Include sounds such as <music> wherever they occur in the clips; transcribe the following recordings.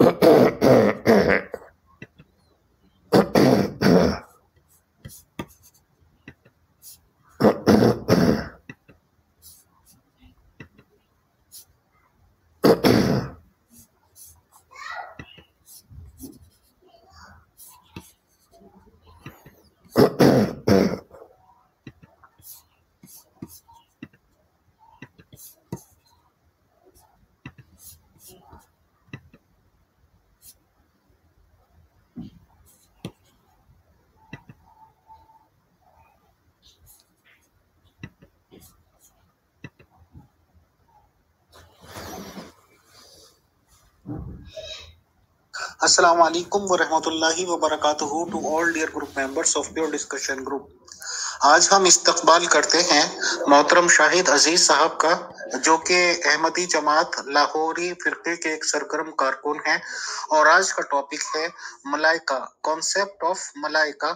Uh-uh. Assalamu alaikum wa rahmatullahi wa barakatuhu to all dear group members of Pure Discussion Group. आज हम इस्तकबाल करते हैं मोहतरम शाहिद अजीज साहब का जो कि अहमदी जमात लाहौरी फिरके के एक सरगर्म कारकुन हैं और आज का टॉपिक है मलाइका कॉन्सेप्ट ऑफ मलाइका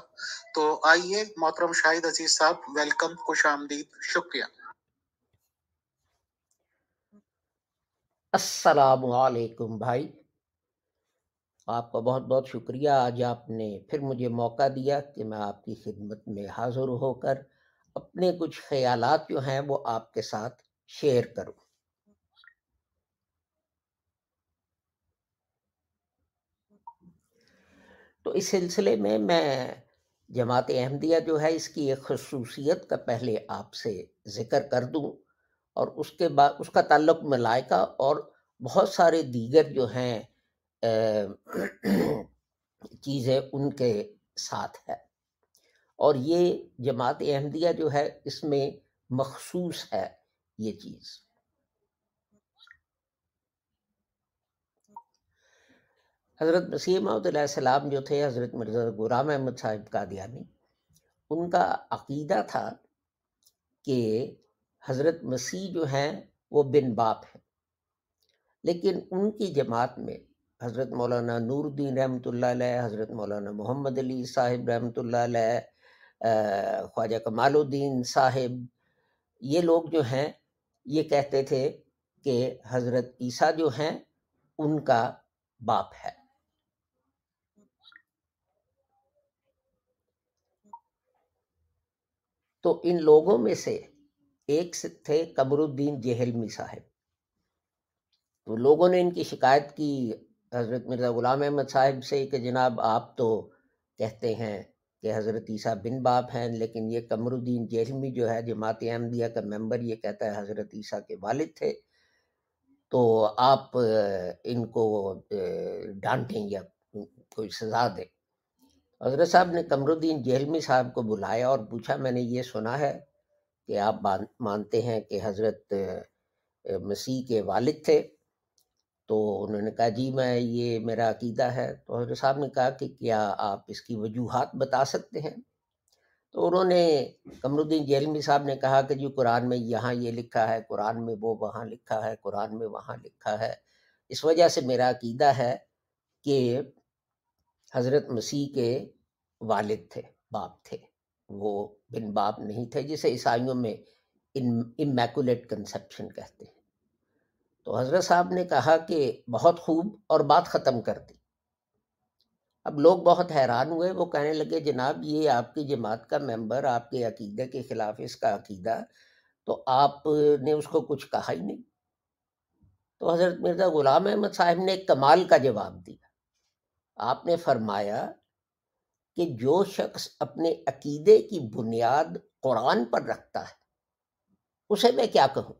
तो आइए मोहतरम शाहिद अजीज साहब वेलकम खुश आमदीद शुक्रिया असलकुम भाई आपका बहुत बहुत शुक्रिया आज आपने फिर मुझे मौका दिया कि मैं आपकी खिदमत में हाजिर होकर अपने कुछ ख्याल जो हैं वो आपके साथ शेयर करूं तो इस सिलसिले में मैं जमात अहमदिया जो है इसकी एक खसूसियत का पहले आपसे ज़िक्र कर दूं और उसके बाद उसका ताल्लुक मलाइका और बहुत सारे दीगर जो हैं <clears throat> चीज़ें उनके साथ है और ये जमात अहमदिया जो है इसमें मखसूस है ये चीज़ हज़रत मसीह महदलाम जो थे हज़रत मिर्ज़ा गुराम अहमद साहिब कादियानी उनका अकीदा था कि हज़रत मसीह जो हैं वो बिन बाप हैं लेकिन उनकी जमात में हज़रत मौलाना नूरुद्दीन रहमत हज़रत मौलाना मोहम्मद अली साहिब रहमत ख्वाजा कमालुद्दीन साहिब ये लोग जो हैं ये कहते थे कि हज़रत ईसा जो हैं उनका बाप है तो इन लोगों में से एक से थे कमरुद्दीन जहलमी साहब तो लोगों ने इनकी शिकायत की हज़रत मिर्ज़ा ग़ुलाम अहमद साहब से कि जनाब आप तो कहते हैं कि हज़रत ईसा बिन बाप हैं लेकिन ये कमरुद्दीन जहलमी जो है जमात अहमदिया का मेंबर ये कहता है हज़रत ईसा के वालिद थे तो आप इनको डांटें या कोई सज़ा दें हजरत साहब ने कमरुद्दीन जेहलमी साहब को बुलाया और पूछा मैंने ये सुना है कि आप मानते हैं कि हज़रत मसीह के वालिद थे तो उन्होंने कहा जी मैं ये मेरा अकीदा है तो हजरत साहब ने कहा कि क्या आप इसकी वजूहत बता सकते हैं तो उन्होंने कमरुद्दीन जेलमी साहब ने कहा कि जी कुरान में यहाँ ये लिखा है कुरान में वो वहाँ लिखा है कुरान में वहाँ लिखा है इस वजह से मेरा अकीदा है कि हज़रत मसीह के वालिद थे बाप थे वो बिन बाप नहीं थे जिसे ईसाइयों में इन इमेकुलेट कंसेप्शन कहते हैं तो हज़रत साहब ने कहा कि बहुत खूब और बात ख़त्म कर दी अब लोग बहुत हैरान हुए वो कहने लगे जनाब ये आपकी जमात का मेंबर आपके अकीदे के ख़िलाफ़ इसका अकीदा तो आपने उसको कुछ कहा ही नहीं तो हज़रत मिर्ज़ा ग़ुलाम अहमद साहब ने कमाल का जवाब दिया आपने फरमाया कि जो शख्स अपने अकीदे की बुनियाद कुरान पर रखता है उसे मैं क्या कहूँ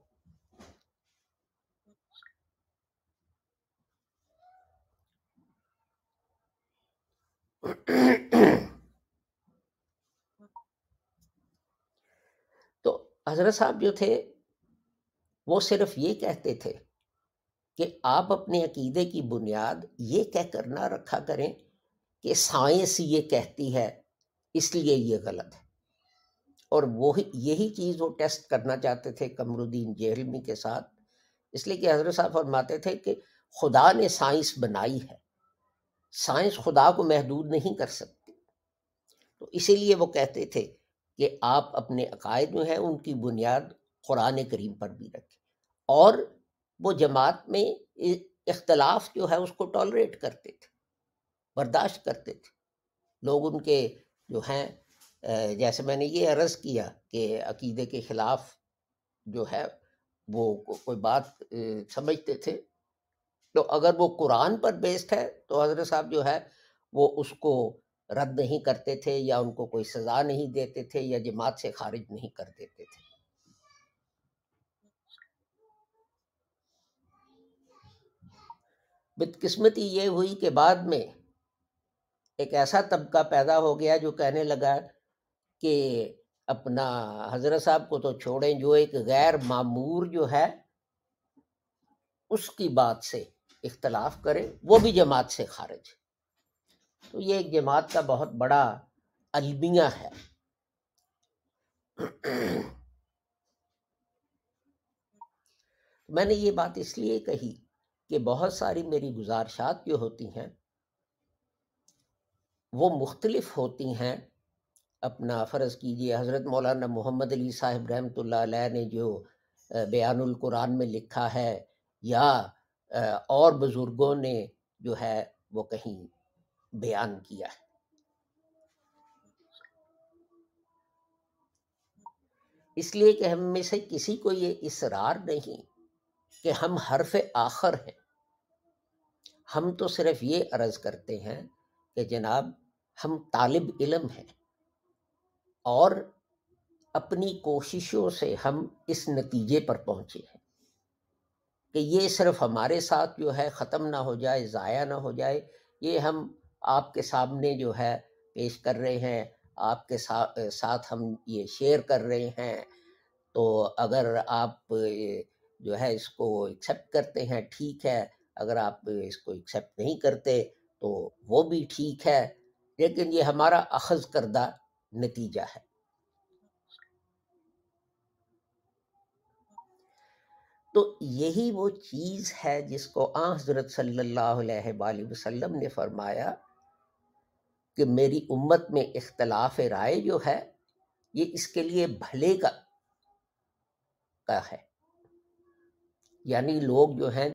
<coughs> तो हजरत साहब जो थे वो सिर्फ ये कहते थे कि आप अपने अकीदे की बुनियाद ये कहकर ना रखा करें कि साइंस ये कहती है इसलिए ये गलत है और वो यही चीज़ वो टेस्ट करना चाहते थे कमरुद्दीन जेहलमी के साथ इसलिए कि हजरत साहब फरमाते थे कि खुदा ने साइंस बनाई है साइंस खुदा को महदूद नहीं कर सकती तो इसीलिए वो कहते थे कि आप अपने अकायद जो हैं उनकी बुनियाद कुरान करीम पर भी रखें और वो जमात में इख्तलाफ जो है उसको टॉलरेट करते थे बर्दाश्त करते थे लोग उनके जो हैं जैसे मैंने ये अर्ज़ किया कि अकीदे के ख़िलाफ़ जो है वो कोई बात समझते थे तो अगर वो कुरान पर बेस्ड है तो हजरत साहब जो है वो उसको रद्द नहीं करते थे या उनको कोई सज़ा नहीं देते थे या जमात से खारिज नहीं कर देते थे बदकिस्मती ये हुई कि बाद में एक ऐसा तबका पैदा हो गया जो कहने लगा कि अपना हजरत साहब को तो छोड़ें जो एक गैर मामूर जो है उसकी बात से इख्तलाफ करे वो भी जमात से खारिज तो ये एक जमात का बहुत बड़ा अलमिया है तो मैंने ये बात इसलिए कही कि बहुत सारी मेरी गुजारशात जो होती हैं वो मुख्तलफ होती हैं अपना फ़र्ज़ कीजिए हज़रत मौलाना मोहम्मद अली साहब रहमत ने जो बयानुल कुरान में लिखा है या और बुज़ुर्गों ने जो है वो कहीं बयान किया है इसलिए कि हम में से किसी को ये इसरार नहीं कि हम हरफ आखिर हैं हम तो सिर्फ ये अर्ज़ करते हैं कि जनाब हम तालिब इलम हैं और अपनी कोशिशों से हम इस नतीजे पर पहुंचे हैं कि ये सिर्फ हमारे साथ जो है ख़त्म ना हो जाए ज़ाया ना हो जाए ये हम आपके सामने जो है पेश कर रहे हैं आपके सा, साथ हम ये शेयर कर रहे हैं तो अगर आप जो है इसको एक्सेप्ट करते हैं ठीक है अगर आप इसको एक्सेप्ट नहीं करते तो वो भी ठीक है लेकिन ये हमारा अखज़ करदा नतीजा है तो यही वो चीज़ है जिसको आजरत हज़रत सल्लल्लाहु अलैहि वसल्लम ने फरमाया कि मेरी उम्मत में इख्तलाफ राय जो है ये इसके लिए भले का, का है यानी लोग जो हैं